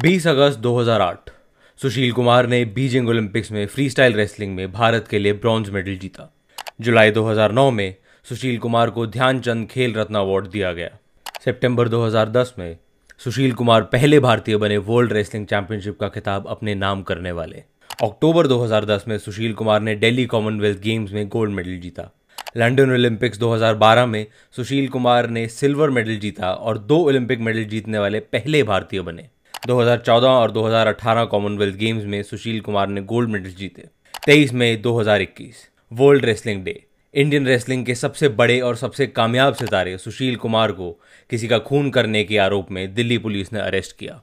20 अगस्त 2008 सुशील कुमार ने Beijing Olympics में freestyle wrestling में भारत के लिए ब्रॉन्ज मेडल जीता जुलाई 2009 में सुशील कुमार को ध्यानचंद खेल रत्न अवार्ड दिया गया सितंबर 2010 में सुशील कुमार पहले भारतीय बने वर्ल्ड रेसलिंग चैंपियनशिप का खिताब अपने नाम करने वाले अक्टूबर 2010 में सुशील कुमार ने दिल्ली कॉमनवेल्थ गेम्स में गोल्ड मेडल जीता लंदन ओलंपिक्स 2012 में सुशील कुमार ने सिल्वर मेडल जीता और दो ओलंपिक मेडल जीतने वाले पहले भारतीय बने 2014 और 2018 कॉमनवेल्थ गेम्स में सुशील कुमार ने गोल्ड मेडल जीते 23 मई 2021 world wrestling day Indian wrestling के सबसे बड़े और सबसे कामयाब सितारे सुशील कुमार को किसी का खून करने के आरोप में दिल्ली पुलिस ने अरेस्ट किया